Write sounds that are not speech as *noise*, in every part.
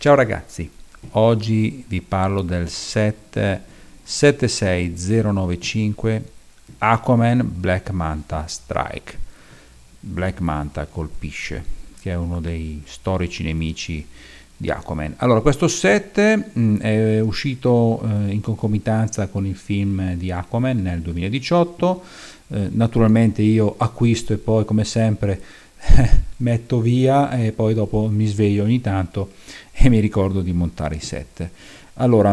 Ciao ragazzi, oggi vi parlo del set 76095 Aquaman Black Manta Strike. Black Manta colpisce, che è uno dei storici nemici di Aquaman. Allora, questo set mm, è uscito eh, in concomitanza con il film di Aquaman nel 2018. Eh, naturalmente io acquisto e poi, come sempre, *laughs* metto via e poi dopo mi sveglio ogni tanto e mi ricordo di montare i set. Allora,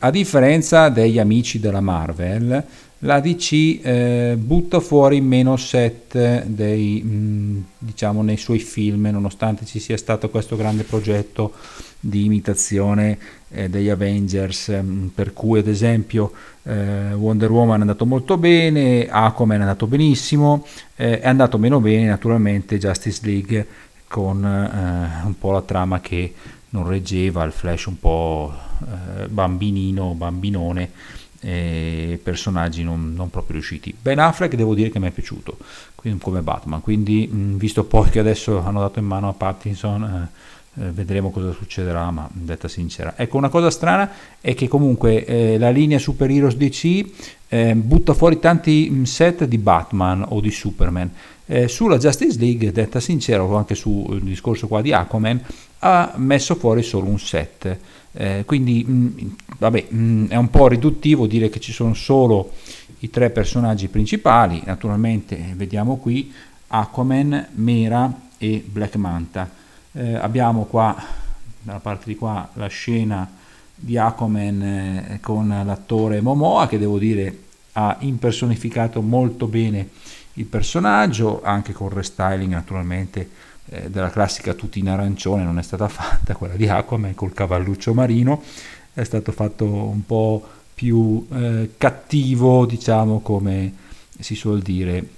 a differenza degli amici della Marvel, la DC eh, butta fuori meno set dei, mh, diciamo, nei suoi film, nonostante ci sia stato questo grande progetto di imitazione eh, degli Avengers, mm, per cui ad esempio eh, Wonder Woman è andato molto bene, Aquaman è andato benissimo, eh, è andato meno bene naturalmente Justice League con eh, un po' la trama che non reggeva, il flash un po' eh, bambinino, bambinone, e personaggi non, non, proprio riusciti. Ben Affleck devo dire che mi è piaciuto quindi, come Batman, quindi mh, mm, visto poi che adesso hanno dato in mano a Pattinson eh, eh, vedremo cosa succederà, ma detta sincera. Ecco, una cosa strana è che comunque eh, la linea Super Heroes DC eh, butta fuori tanti mm, set di Batman o di Superman. Eh, sulla Justice League, detta sincera, o anche sul discorso qua di Aquaman, ha messo fuori solo un set. Eh, quindi, mh, mm, vabbè, mh, mm, è un po' riduttivo dire che ci sono solo i tre personaggi principali. Naturalmente, vediamo qui Aquaman, Mera e Black Manta eh, abbiamo qua dalla parte di qua la scena di Aquaman eh, con l'attore Momoa che devo dire ha impersonificato molto bene il personaggio anche con restyling naturalmente eh, della classica tutti in arancione non è stata *laughs* fatta quella di Aquaman col cavalluccio marino è stato fatto un po' più eh, cattivo diciamo come si suol dire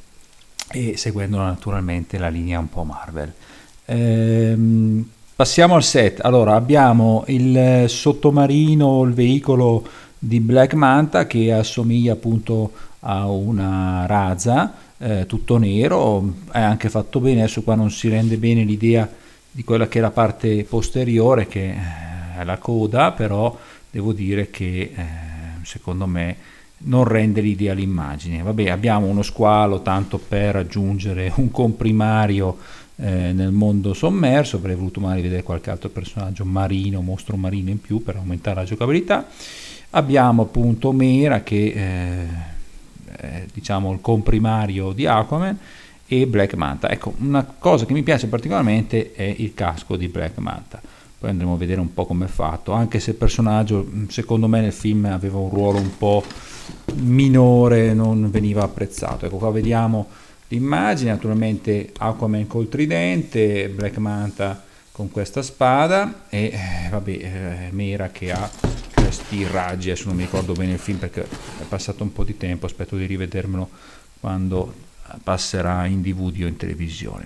e seguendo naturalmente la linea un po' Marvel Ehm, passiamo al set. Allora, abbiamo il sottomarino, il veicolo di Black Manta che assomiglia appunto a una razza, eh, tutto nero, è anche fatto bene, adesso qua non si rende bene l'idea di quella che è la parte posteriore che eh, è la coda, però devo dire che eh, secondo me non rende l'idea l'immagine. Vabbè, abbiamo uno squalo tanto per aggiungere un comprimario eh, nel mondo sommerso, avrei voluto magari vedere qualche altro personaggio marino, mostro marino in più per aumentare la giocabilità. Abbiamo appunto Mera che eh, è diciamo il comprimario di Aquaman e Black Manta. Ecco, una cosa che mi piace particolarmente è il casco di Black Manta. Poi andremo a vedere un po' come è fatto, anche se il personaggio mm, secondo me nel film aveva un ruolo un po' minore, non veniva apprezzato. Ecco, qua vediamo l'immagine, naturalmente Aquaman col tridente, Black Manta con questa spada e eh, vabbè, eh, Mera che ha questi raggi, adesso non mi ricordo bene il film perché è passato un po' di tempo, aspetto di rivedermelo quando passerà in DVD o in televisione.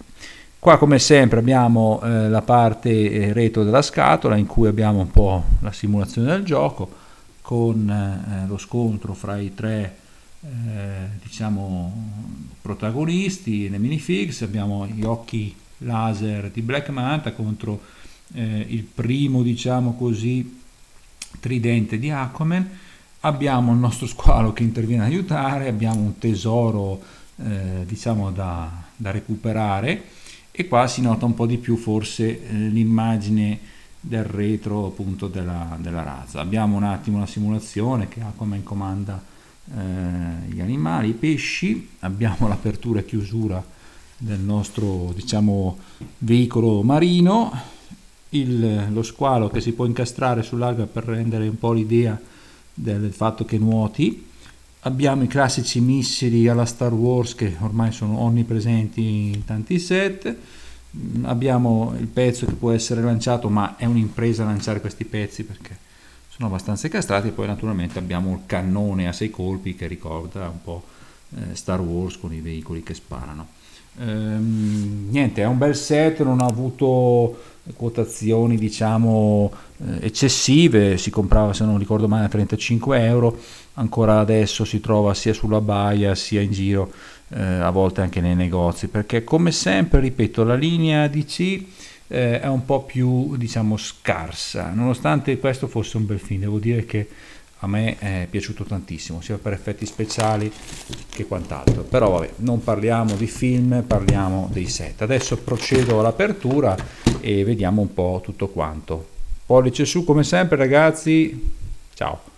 Qua come sempre abbiamo eh, la parte eh, retro della scatola in cui abbiamo un po' la simulazione del gioco con eh, eh, lo scontro fra i tre eh, diciamo, protagonisti, le minifix, abbiamo gli occhi laser di Black Manta contro eh, il primo, diciamo così, tridente di Aquaman, abbiamo il nostro squalo che interviene ad aiutare, abbiamo un tesoro, eh, diciamo, da, da, recuperare e qua si nota un po' di più forse eh, l'immagine del retro appunto della, della razza. Abbiamo un attimo la simulazione che Aquaman comanda eh, gli animali, i pesci, abbiamo *laughs* l'apertura e chiusura del nostro diciamo, veicolo marino, il, lo squalo che si può incastrare sull'alga per rendere un po' l'idea del fatto che nuoti, abbiamo i classici missili alla Star Wars che ormai sono onnipresenti in tanti set, abbiamo il pezzo che può essere lanciato ma è un'impresa lanciare questi pezzi perché sono abbastanza incastrati. Poi naturalmente abbiamo il cannone a sei colpi che ricorda un po' eh, Star Wars con i veicoli che sparano. Ehm, niente, è un bel set, non ha avuto quotazioni diciamo eh, eccessive, si comprava se non ricordo male a 35 euro, ancora adesso si trova sia sulla baia sia in giro, eh, a volte anche nei negozi, perché come sempre, ripeto, la linea DC eh, è un po' più diciamo scarsa nonostante questo fosse un bel film devo dire che a me è piaciuto tantissimo sia per effetti speciali che quant'altro però vabbè non parliamo di film parliamo dei set adesso procedo all'apertura e vediamo un po' tutto quanto pollice su come sempre ragazzi ciao